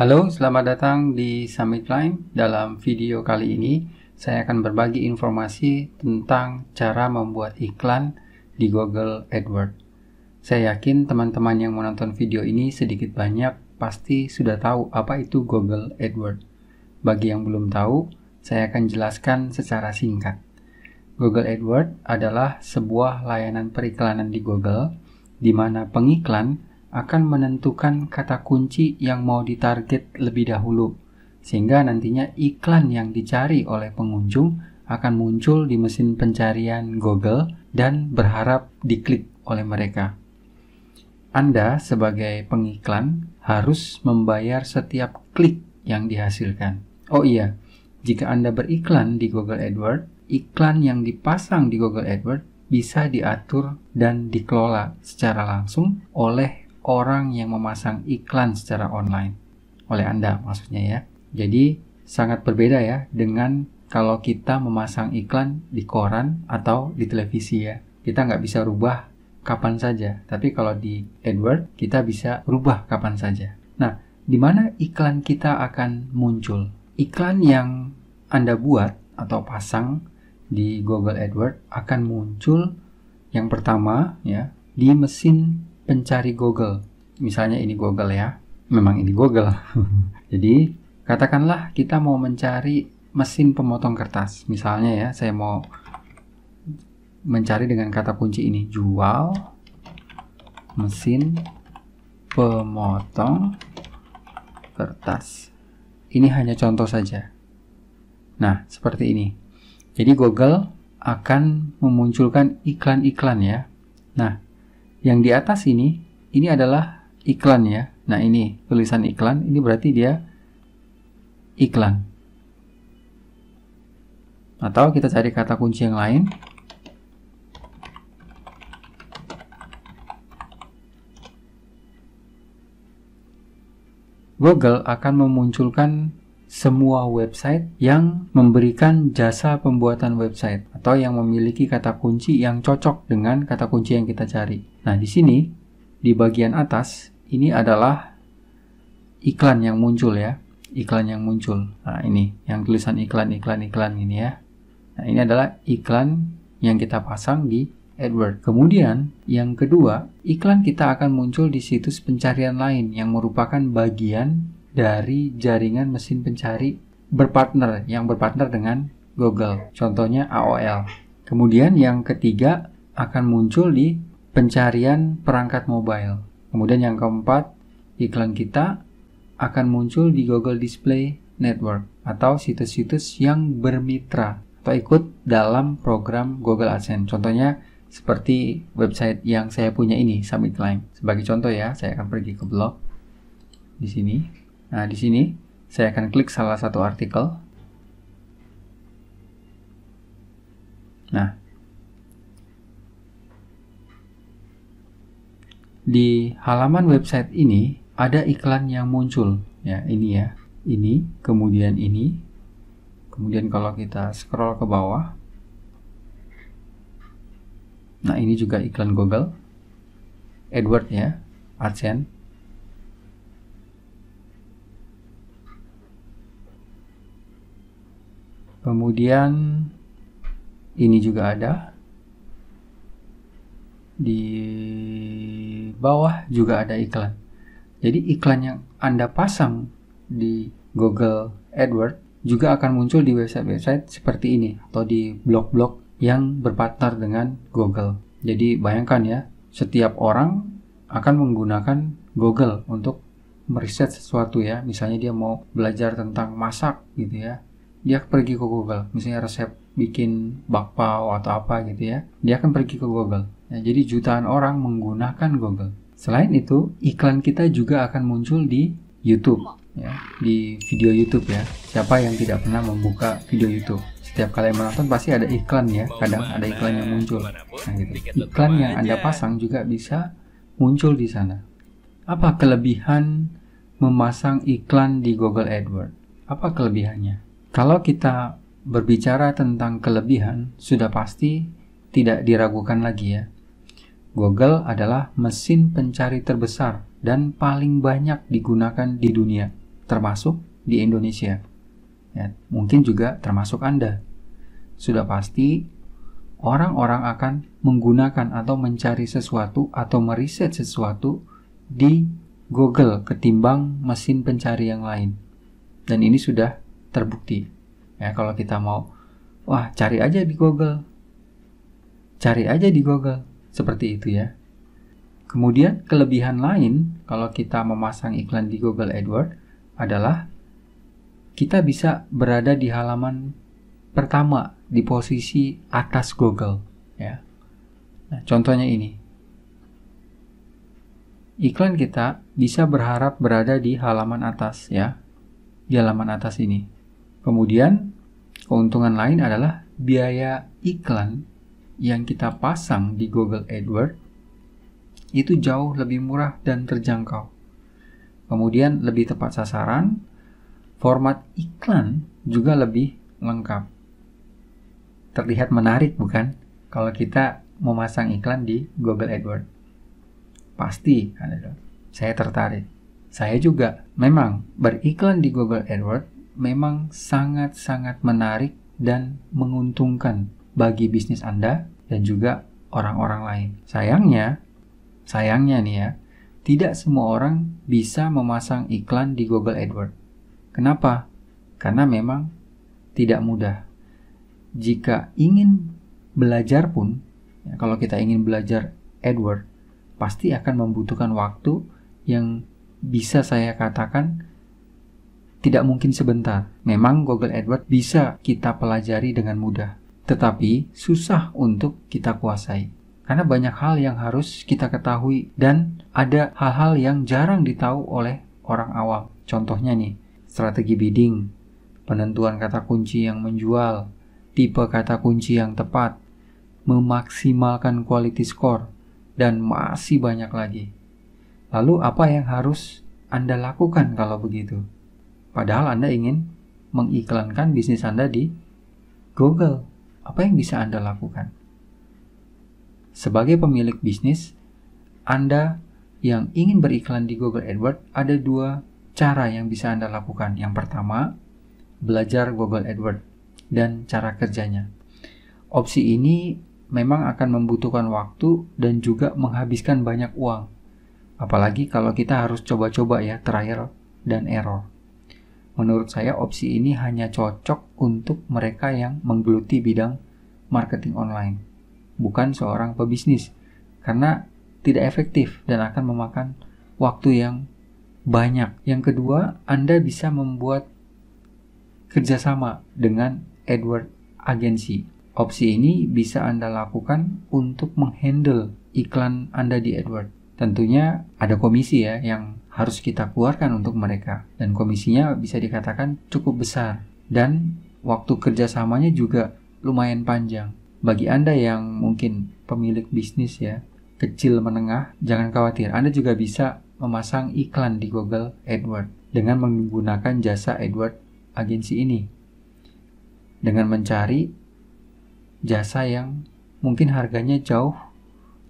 Halo, selamat datang di Summit Line. Dalam video kali ini, saya akan berbagi informasi tentang cara membuat iklan di Google AdWords. Saya yakin teman-teman yang menonton video ini sedikit banyak pasti sudah tahu apa itu Google AdWords. Bagi yang belum tahu, saya akan jelaskan secara singkat. Google AdWords adalah sebuah layanan periklanan di Google di mana pengiklan akan menentukan kata kunci yang mau ditarget lebih dahulu, sehingga nantinya iklan yang dicari oleh pengunjung akan muncul di mesin pencarian Google dan berharap diklik oleh mereka. Anda sebagai pengiklan harus membayar setiap klik yang dihasilkan. Oh iya, jika Anda beriklan di Google AdWords, iklan yang dipasang di Google AdWords bisa diatur dan dikelola secara langsung oleh orang yang memasang iklan secara online oleh Anda maksudnya ya. Jadi sangat berbeda ya dengan kalau kita memasang iklan di koran atau di televisi ya. Kita nggak bisa rubah kapan saja, tapi kalau di Edward kita bisa rubah kapan saja. Nah, di mana iklan kita akan muncul? Iklan yang Anda buat atau pasang di Google Edward akan muncul yang pertama ya di mesin pencari Google. Misalnya ini Google ya. Memang ini Google. Jadi, katakanlah kita mau mencari mesin pemotong kertas. Misalnya ya, saya mau mencari dengan kata kunci ini jual mesin pemotong kertas. Ini hanya contoh saja. Nah, seperti ini. Jadi Google akan memunculkan iklan-iklan ya. Nah, yang di atas ini, ini adalah iklan ya. Nah ini tulisan iklan, ini berarti dia iklan. Atau kita cari kata kunci yang lain. Google akan memunculkan semua website yang memberikan jasa pembuatan website atau yang memiliki kata kunci yang cocok dengan kata kunci yang kita cari. Nah, di sini di bagian atas ini adalah iklan yang muncul ya. Iklan yang muncul. Nah, ini yang tulisan iklan iklan iklan ini ya. Nah, ini adalah iklan yang kita pasang di Edward. Kemudian, yang kedua, iklan kita akan muncul di situs pencarian lain yang merupakan bagian dari jaringan mesin pencari berpartner yang berpartner dengan Google, contohnya AOL. Kemudian yang ketiga akan muncul di pencarian perangkat mobile. Kemudian yang keempat, iklan kita akan muncul di Google Display Network atau situs-situs yang bermitra atau ikut dalam program Google AdSense. Contohnya seperti website yang saya punya ini, Summit Climb. Sebagai contoh ya, saya akan pergi ke blog di sini. Nah, di sini saya akan klik salah satu artikel. Nah, di halaman website ini ada iklan yang muncul ya ini ya ini kemudian ini kemudian kalau kita scroll ke bawah nah ini juga iklan Google Edward ya AdSense kemudian ini juga ada di bawah juga ada iklan jadi iklan yang anda pasang di Google AdWords juga akan muncul di website-website seperti ini atau di blog-blog yang berpartner dengan Google. Jadi bayangkan ya, setiap orang akan menggunakan Google untuk meriset sesuatu ya. Misalnya dia mau belajar tentang masak gitu ya dia pergi ke Google, misalnya resep bikin bakpao atau apa gitu ya, dia akan pergi ke Google. Nah, jadi jutaan orang menggunakan Google. Selain itu, iklan kita juga akan muncul di YouTube, ya, di video YouTube ya. Siapa yang tidak pernah membuka video YouTube? Setiap kali menonton pasti ada iklan ya, kadang ada iklan yang muncul. Nah, gitu. Iklan yang Anda pasang juga bisa muncul di sana. Apa kelebihan memasang iklan di Google AdWords? Apa kelebihannya? Kalau kita berbicara tentang kelebihan, sudah pasti tidak diragukan lagi ya. Google adalah mesin pencari terbesar dan paling banyak digunakan di dunia, termasuk di Indonesia. Ya, mungkin juga termasuk Anda. Sudah pasti orang-orang akan menggunakan atau mencari sesuatu atau meriset sesuatu di Google ketimbang mesin pencari yang lain. Dan ini sudah terbukti. Ya, kalau kita mau, wah cari aja di Google. Cari aja di Google. Seperti itu ya. Kemudian kelebihan lain kalau kita memasang iklan di Google AdWords adalah kita bisa berada di halaman pertama di posisi atas Google ya. Nah, contohnya ini. Iklan kita bisa berharap berada di halaman atas ya. Di halaman atas ini. Kemudian, keuntungan lain adalah biaya iklan yang kita pasang di Google AdWords itu jauh lebih murah dan terjangkau. Kemudian lebih tepat sasaran, format iklan juga lebih lengkap. Terlihat menarik bukan kalau kita memasang iklan di Google AdWords? Pasti, saya tertarik. Saya juga memang beriklan di Google AdWords memang sangat-sangat menarik dan menguntungkan bagi bisnis Anda dan juga orang-orang lain. Sayangnya, sayangnya nih ya, tidak semua orang bisa memasang iklan di Google AdWords. Kenapa? Karena memang tidak mudah. Jika ingin belajar pun, ya, kalau kita ingin belajar AdWords, pasti akan membutuhkan waktu yang bisa saya katakan tidak mungkin sebentar. Memang Google AdWords bisa kita pelajari dengan mudah, tetapi susah untuk kita kuasai. Karena banyak hal yang harus kita ketahui dan ada hal-hal yang jarang ditahu oleh orang awam. Contohnya nih, strategi bidding, penentuan kata kunci yang menjual, tipe kata kunci yang tepat, memaksimalkan quality score, dan masih banyak lagi. Lalu apa yang harus Anda lakukan kalau begitu? Padahal Anda ingin mengiklankan bisnis Anda di Google. Apa yang bisa Anda lakukan? Sebagai pemilik bisnis, Anda yang ingin beriklan di Google AdWords ada dua cara yang bisa Anda lakukan. Yang pertama, belajar Google AdWords dan cara kerjanya. Opsi ini memang akan membutuhkan waktu dan juga menghabiskan banyak uang. Apalagi kalau kita harus coba-coba ya, trial dan error. Menurut saya opsi ini hanya cocok untuk mereka yang menggeluti bidang marketing online, bukan seorang pebisnis, karena tidak efektif dan akan memakan waktu yang banyak. Yang kedua, Anda bisa membuat kerjasama dengan Edward Agency. Opsi ini bisa Anda lakukan untuk menghandle iklan Anda di Edward. Tentunya ada komisi ya yang harus kita keluarkan untuk mereka dan komisinya bisa dikatakan cukup besar dan waktu kerjasamanya juga lumayan panjang. Bagi Anda yang mungkin pemilik bisnis ya, kecil menengah, jangan khawatir. Anda juga bisa memasang iklan di Google AdWords dengan menggunakan jasa AdWords agensi ini. Dengan mencari jasa yang mungkin harganya jauh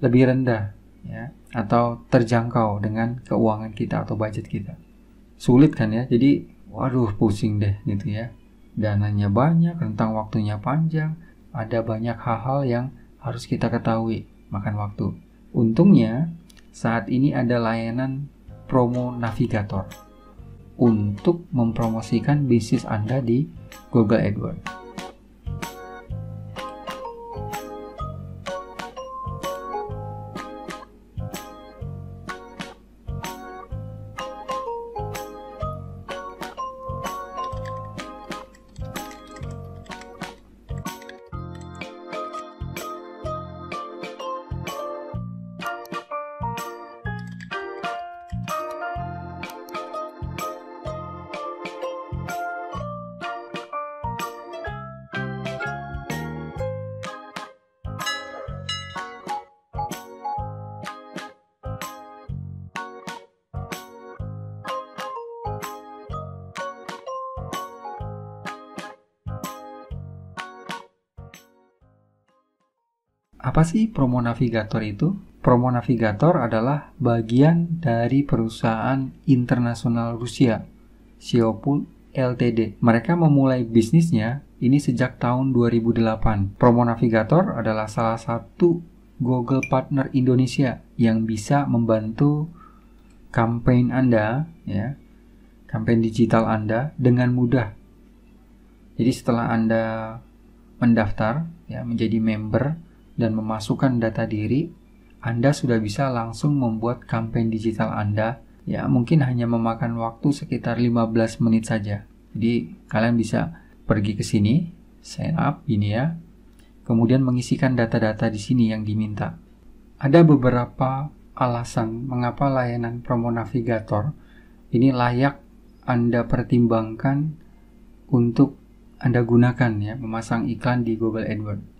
lebih rendah ya atau terjangkau dengan keuangan kita atau budget kita. Sulit kan ya? Jadi waduh pusing deh gitu ya. Dananya banyak, rentang waktunya panjang, ada banyak hal-hal yang harus kita ketahui, makan waktu. Untungnya saat ini ada layanan promo navigator untuk mempromosikan bisnis Anda di Google AdWords. Apa sih promo navigator itu? Promo navigator adalah bagian dari perusahaan internasional Rusia, Siopul LTD. Mereka memulai bisnisnya ini sejak tahun 2008. Promo navigator adalah salah satu Google Partner Indonesia yang bisa membantu campaign Anda ya, campaign digital Anda dengan mudah. Jadi setelah Anda mendaftar ya menjadi member dan memasukkan data diri, Anda sudah bisa langsung membuat kampanye digital Anda ya mungkin hanya memakan waktu sekitar 15 menit saja. Jadi kalian bisa pergi ke sini, sign up ini ya, kemudian mengisikan data-data di sini yang diminta. Ada beberapa alasan mengapa layanan promo navigator ini layak Anda pertimbangkan untuk Anda gunakan ya, memasang iklan di Google AdWords.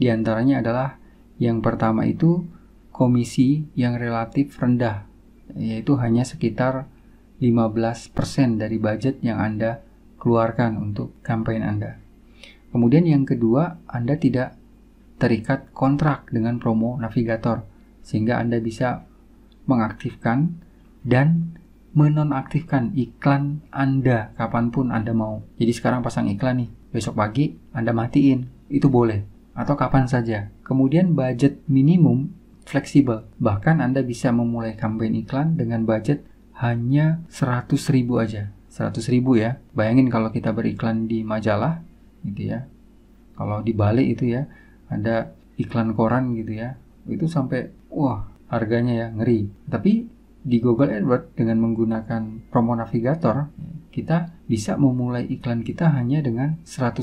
Di antaranya adalah yang pertama itu komisi yang relatif rendah, yaitu hanya sekitar 15% dari budget yang Anda keluarkan untuk kampanye Anda. Kemudian yang kedua, Anda tidak terikat kontrak dengan promo navigator sehingga Anda bisa mengaktifkan dan menonaktifkan iklan Anda kapanpun Anda mau. Jadi sekarang pasang iklan nih, besok pagi Anda matiin, itu boleh atau kapan saja. Kemudian budget minimum fleksibel. Bahkan Anda bisa memulai kampanye iklan dengan budget hanya 100 ribu aja. 100 ribu ya. Bayangin kalau kita beriklan di majalah gitu ya. Kalau di Bali itu ya ada iklan koran gitu ya. Itu sampai wah harganya ya ngeri. Tapi di Google AdWords dengan menggunakan promo navigator kita bisa memulai iklan kita hanya dengan 100.000.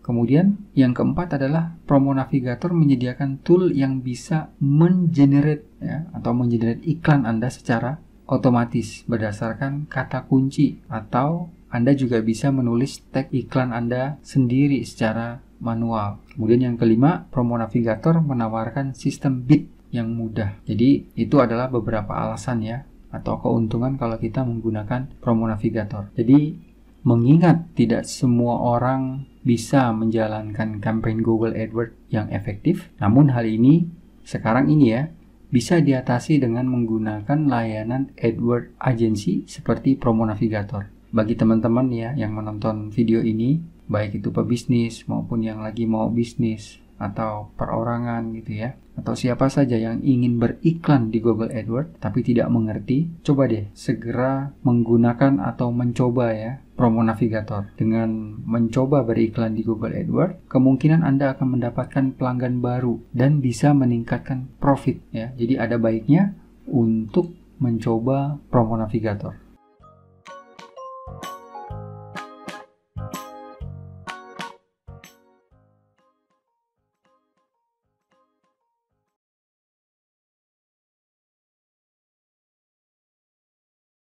Kemudian yang keempat adalah promo navigator menyediakan tool yang bisa mengenerate ya atau mengenerate iklan Anda secara otomatis berdasarkan kata kunci atau Anda juga bisa menulis tag iklan Anda sendiri secara manual. Kemudian yang kelima, promo navigator menawarkan sistem bid yang mudah. Jadi itu adalah beberapa alasan ya atau keuntungan kalau kita menggunakan promo navigator. Jadi mengingat tidak semua orang bisa menjalankan campaign Google AdWords yang efektif, namun hal ini sekarang ini ya bisa diatasi dengan menggunakan layanan AdWords agency seperti promo navigator. Bagi teman-teman ya yang menonton video ini, baik itu pebisnis maupun yang lagi mau bisnis atau perorangan gitu ya atau siapa saja yang ingin beriklan di Google AdWords tapi tidak mengerti, coba deh segera menggunakan atau mencoba ya promo navigator. Dengan mencoba beriklan di Google AdWords, kemungkinan Anda akan mendapatkan pelanggan baru dan bisa meningkatkan profit ya. Jadi ada baiknya untuk mencoba promo navigator.